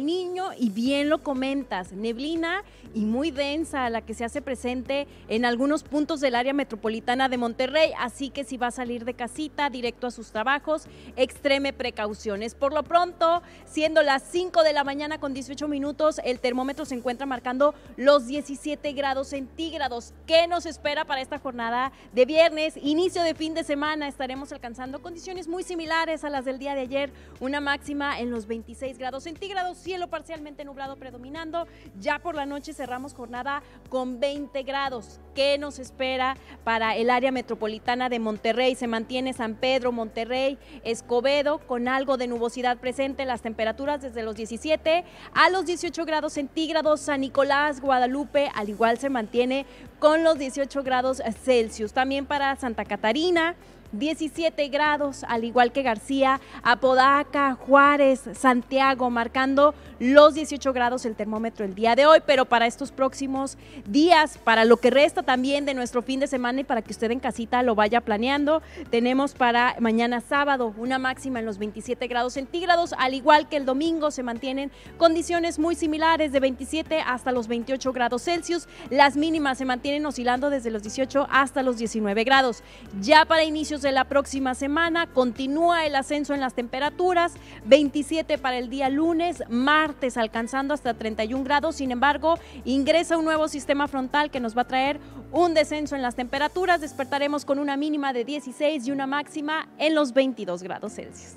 niño, y bien lo comentas, neblina y muy densa, la que se hace presente en algunos puntos del área metropolitana de Monterrey, así que si va a salir de casita directo a sus trabajos, extreme precauciones. Por lo pronto, siendo las 5 de la mañana con 18 minutos, el termómetro se encuentra marcando los 17 grados centígrados. ¿Qué nos espera para esta jornada de viernes? Inicio de fin de semana, estaremos alcanzando condiciones muy similares a las del día de ayer, una máxima en los 26 grados centígrados cielo parcialmente nublado predominando. Ya por la noche cerramos jornada con 20 grados. ¿Qué nos espera para el área metropolitana de Monterrey? Se mantiene San Pedro, Monterrey, Escobedo con algo de nubosidad presente. Las temperaturas desde los 17 a los 18 grados centígrados. San Nicolás, Guadalupe, al igual se mantiene con los 18 grados Celsius. También para Santa Catarina, 17 grados, al igual que García, Apodaca, Juárez, Santiago, marcando los 18 grados el termómetro el día de hoy, pero para estos próximos días, para lo que resta también de nuestro fin de semana y para que usted en casita lo vaya planeando, tenemos para mañana sábado una máxima en los 27 grados centígrados, al igual que el domingo se mantienen condiciones muy similares de 27 hasta los 28 grados Celsius, las mínimas se mantienen oscilando desde los 18 hasta los 19 grados. Ya para inicios de la próxima semana. Continúa el ascenso en las temperaturas, 27 para el día lunes, martes alcanzando hasta 31 grados. Sin embargo, ingresa un nuevo sistema frontal que nos va a traer un descenso en las temperaturas. Despertaremos con una mínima de 16 y una máxima en los 22 grados Celsius.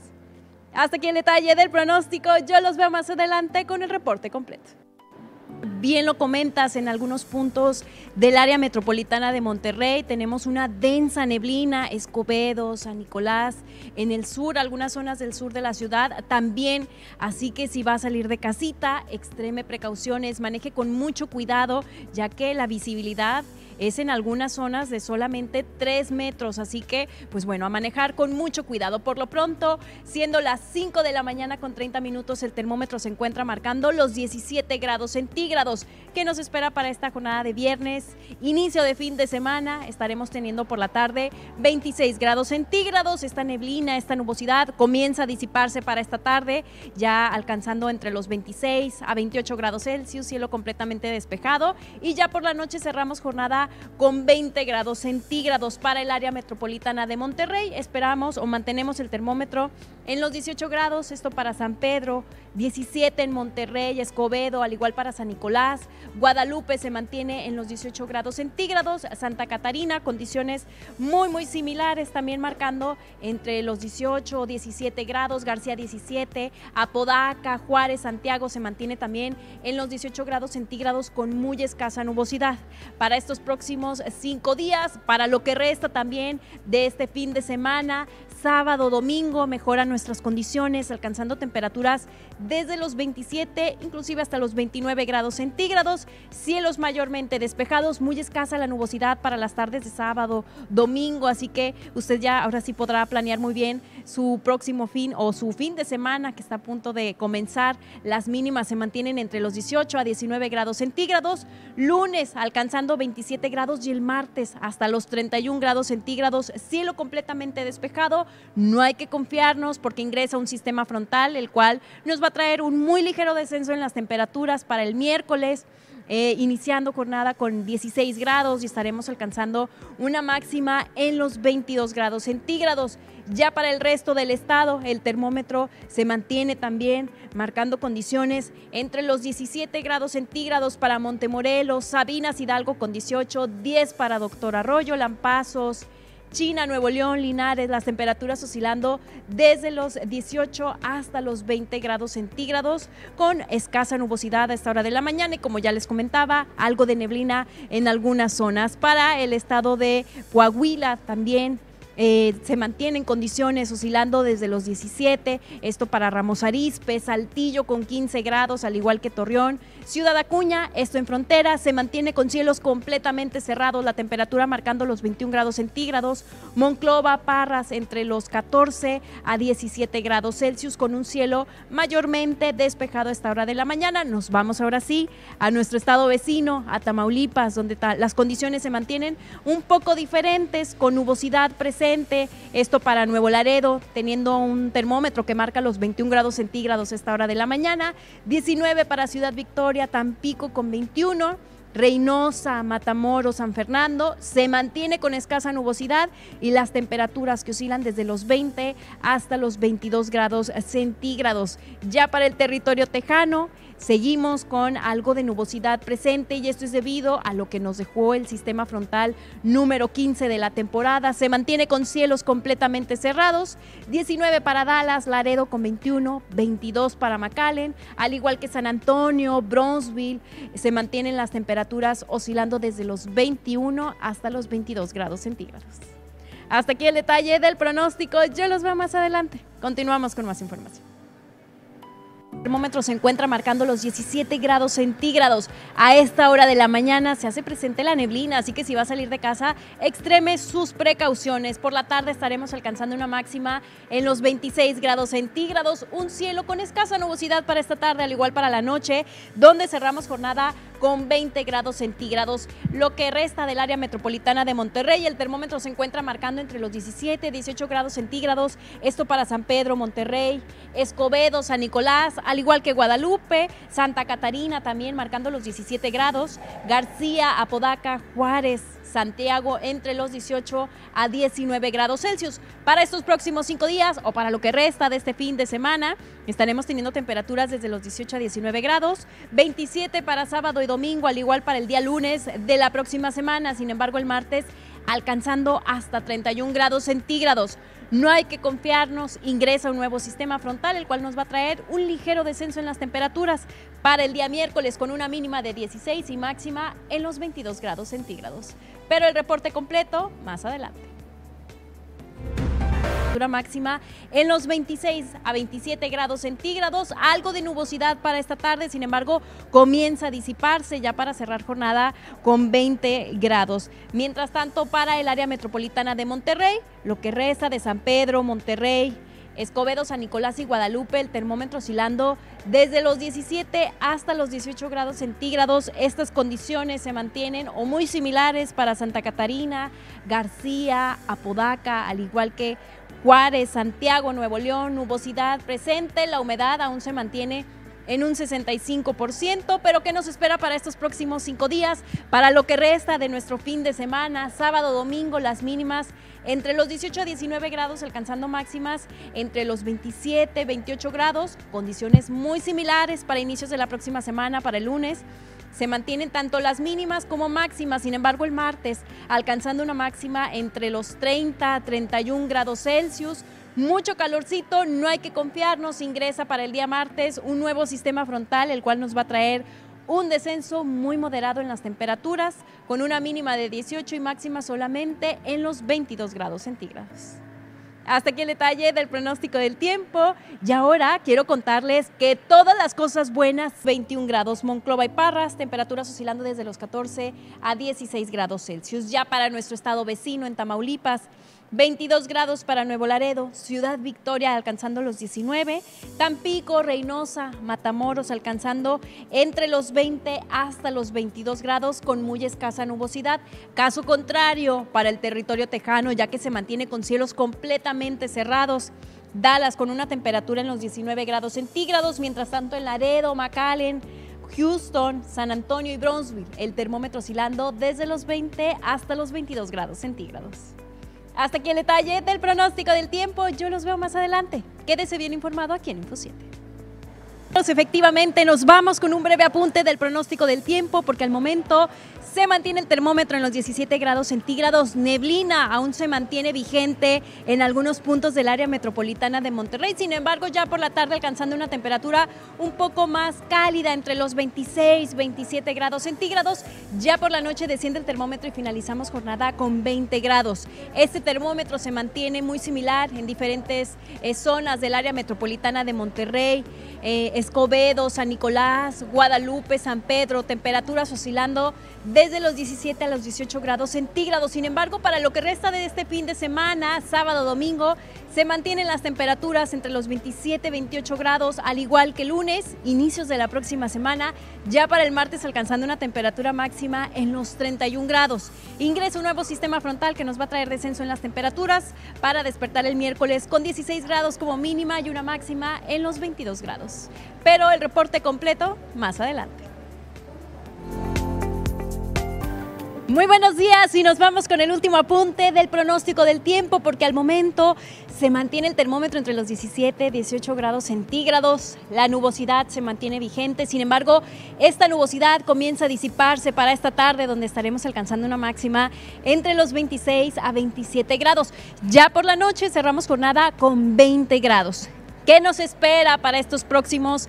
Hasta aquí el detalle del pronóstico. Yo los veo más adelante con el reporte completo. Bien lo comentas, en algunos puntos del área metropolitana de Monterrey tenemos una densa neblina, Escobedo, San Nicolás, en el sur, algunas zonas del sur de la ciudad también, así que si va a salir de casita, extreme precauciones, maneje con mucho cuidado, ya que la visibilidad es en algunas zonas de solamente 3 metros, así que pues bueno, a manejar con mucho cuidado. Por lo pronto, siendo las 5 de la mañana con 30 minutos, el termómetro se encuentra marcando los 17 grados centígrados. ¿Qué nos espera para esta jornada de viernes? Inicio de fin de semana, estaremos teniendo por la tarde 26 grados centígrados, esta neblina, esta nubosidad comienza a disiparse para esta tarde, ya alcanzando entre los 26 a 28 grados Celsius, cielo completamente despejado y ya por la noche cerramos jornada con 20 grados centígrados para el área metropolitana de Monterrey. Esperamos o mantenemos el termómetro en los 18 grados, esto para San Pedro, 17 en Monterrey, Escobedo, al igual para San Nicolás, Guadalupe se mantiene en los 18 grados centígrados, Santa Catarina, condiciones muy, muy similares, también marcando entre los 18 o 17 grados, García 17, Apodaca, Juárez, Santiago se mantiene también en los 18 grados centígrados con muy escasa nubosidad. Para estos próximos cinco días, para lo que resta también de este fin de semana, sábado, domingo, mejora nuestras condiciones, alcanzando temperaturas desde los 27, inclusive hasta los 29 grados centígrados, cielos mayormente despejados, muy escasa la nubosidad para las tardes de sábado, domingo, así que usted ya ahora sí podrá planear muy bien su próximo fin o su fin de semana que está a punto de comenzar. Las mínimas se mantienen entre los 18 a 19 grados centígrados, lunes alcanzando 27 grados y el martes hasta los 31 grados centígrados, cielo completamente despejado, no hay que confiarnos porque ingresa un sistema frontal, el cual nos va a traer un muy ligero descenso en las temperaturas para el miércoles. Eh, iniciando jornada con 16 grados y estaremos alcanzando una máxima en los 22 grados centígrados. Ya para el resto del estado, el termómetro se mantiene también marcando condiciones entre los 17 grados centígrados para Montemorelos, Sabinas Hidalgo con 18, 10 para Doctor Arroyo, Lampazos, China, Nuevo León, Linares, las temperaturas oscilando desde los 18 hasta los 20 grados centígrados, con escasa nubosidad a esta hora de la mañana y como ya les comentaba, algo de neblina en algunas zonas. Para el estado de Coahuila también eh, se mantiene en condiciones oscilando desde los 17, esto para Ramos Arizpe, Saltillo con 15 grados, al igual que Torreón, Ciudad Acuña, esto en frontera, se mantiene con cielos completamente cerrados, la temperatura marcando los 21 grados centígrados, Monclova, Parras entre los 14 a 17 grados Celsius con un cielo mayormente despejado a esta hora de la mañana. Nos vamos ahora sí a nuestro estado vecino, a Tamaulipas, donde las condiciones se mantienen un poco diferentes, con nubosidad presente esto para Nuevo Laredo, teniendo un termómetro que marca los 21 grados centígrados esta hora de la mañana. 19 para Ciudad Victoria, Tampico con 21. Reynosa, Matamoros, San Fernando, se mantiene con escasa nubosidad y las temperaturas que oscilan desde los 20 hasta los 22 grados centígrados. Ya para el territorio tejano, Seguimos con algo de nubosidad presente y esto es debido a lo que nos dejó el sistema frontal número 15 de la temporada. Se mantiene con cielos completamente cerrados, 19 para Dallas, Laredo con 21, 22 para McAllen, al igual que San Antonio, Bronzeville, se mantienen las temperaturas oscilando desde los 21 hasta los 22 grados centígrados. Hasta aquí el detalle del pronóstico, yo los veo más adelante. Continuamos con más información. El termómetro se encuentra marcando los 17 grados centígrados. A esta hora de la mañana se hace presente la neblina, así que si va a salir de casa, extreme sus precauciones. Por la tarde estaremos alcanzando una máxima en los 26 grados centígrados, un cielo con escasa nubosidad para esta tarde, al igual para la noche, donde cerramos jornada con 20 grados centígrados. Lo que resta del área metropolitana de Monterrey, el termómetro se encuentra marcando entre los 17 y 18 grados centígrados. Esto para San Pedro, Monterrey, Escobedo, San Nicolás, al igual que Guadalupe, Santa Catarina también marcando los 17 grados, García, Apodaca, Juárez, Santiago entre los 18 a 19 grados Celsius. Para estos próximos cinco días o para lo que resta de este fin de semana, estaremos teniendo temperaturas desde los 18 a 19 grados, 27 para sábado y domingo, al igual para el día lunes de la próxima semana. Sin embargo, el martes alcanzando hasta 31 grados centígrados. No hay que confiarnos, ingresa un nuevo sistema frontal, el cual nos va a traer un ligero descenso en las temperaturas para el día miércoles con una mínima de 16 y máxima en los 22 grados centígrados. Pero el reporte completo más adelante máxima en los 26 a 27 grados centígrados. Algo de nubosidad para esta tarde, sin embargo, comienza a disiparse ya para cerrar jornada con 20 grados. Mientras tanto, para el área metropolitana de Monterrey, lo que resta de San Pedro, Monterrey, Escobedo, San Nicolás y Guadalupe, el termómetro oscilando desde los 17 hasta los 18 grados centígrados. Estas condiciones se mantienen o muy similares para Santa Catarina, García, Apodaca, al igual que Juárez, Santiago, Nuevo León, nubosidad presente, la humedad aún se mantiene en un 65%, pero ¿qué nos espera para estos próximos cinco días? Para lo que resta de nuestro fin de semana, sábado, domingo, las mínimas entre los 18 a 19 grados, alcanzando máximas entre los 27, 28 grados, condiciones muy similares para inicios de la próxima semana, para el lunes. Se mantienen tanto las mínimas como máximas, sin embargo el martes alcanzando una máxima entre los 30 a 31 grados Celsius. Mucho calorcito, no hay que confiarnos, ingresa para el día martes un nuevo sistema frontal, el cual nos va a traer un descenso muy moderado en las temperaturas, con una mínima de 18 y máxima solamente en los 22 grados centígrados. Hasta aquí el detalle del pronóstico del tiempo. Y ahora quiero contarles que todas las cosas buenas, 21 grados Monclova y Parras, temperaturas oscilando desde los 14 a 16 grados Celsius. Ya para nuestro estado vecino en Tamaulipas, 22 grados para Nuevo Laredo, Ciudad Victoria alcanzando los 19, Tampico, Reynosa, Matamoros alcanzando entre los 20 hasta los 22 grados con muy escasa nubosidad. Caso contrario para el territorio tejano ya que se mantiene con cielos completamente cerrados. Dallas con una temperatura en los 19 grados centígrados, mientras tanto en Laredo, McAllen, Houston, San Antonio y Brownsville, el termómetro oscilando desde los 20 hasta los 22 grados centígrados. Hasta aquí el detalle del pronóstico del tiempo. Yo los veo más adelante. Quédese bien informado aquí en Info 7 efectivamente, nos vamos con un breve apunte del pronóstico del tiempo, porque al momento se mantiene el termómetro en los 17 grados centígrados, neblina aún se mantiene vigente en algunos puntos del área metropolitana de Monterrey, sin embargo ya por la tarde alcanzando una temperatura un poco más cálida entre los 26, 27 grados centígrados, ya por la noche desciende el termómetro y finalizamos jornada con 20 grados. Este termómetro se mantiene muy similar en diferentes eh, zonas del área metropolitana de Monterrey. Eh, Escobedo, San Nicolás, Guadalupe, San Pedro, temperaturas oscilando desde los 17 a los 18 grados centígrados. Sin embargo, para lo que resta de este fin de semana, sábado, domingo, se mantienen las temperaturas entre los 27 y 28 grados, al igual que lunes, inicios de la próxima semana, ya para el martes alcanzando una temperatura máxima en los 31 grados. Ingresa un nuevo sistema frontal que nos va a traer descenso en las temperaturas para despertar el miércoles con 16 grados como mínima y una máxima en los 22 grados pero el reporte completo más adelante. Muy buenos días y nos vamos con el último apunte del pronóstico del tiempo porque al momento se mantiene el termómetro entre los 17 y 18 grados centígrados, la nubosidad se mantiene vigente, sin embargo esta nubosidad comienza a disiparse para esta tarde donde estaremos alcanzando una máxima entre los 26 a 27 grados. Ya por la noche cerramos jornada con 20 grados. ¿Qué nos espera para estos próximos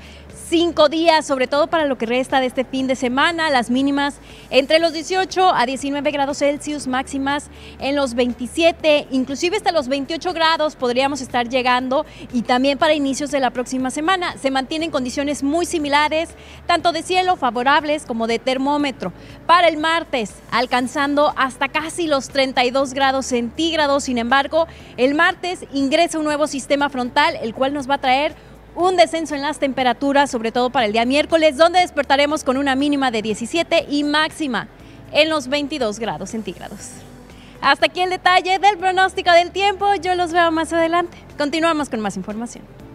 cinco días, sobre todo para lo que resta de este fin de semana, las mínimas entre los 18 a 19 grados Celsius, máximas en los 27, inclusive hasta los 28 grados podríamos estar llegando y también para inicios de la próxima semana se mantienen condiciones muy similares, tanto de cielo favorables como de termómetro. Para el martes, alcanzando hasta casi los 32 grados centígrados, sin embargo, el martes ingresa un nuevo sistema frontal, el cual nos va a traer un descenso en las temperaturas, sobre todo para el día miércoles, donde despertaremos con una mínima de 17 y máxima en los 22 grados centígrados. Hasta aquí el detalle del pronóstico del tiempo, yo los veo más adelante. Continuamos con más información.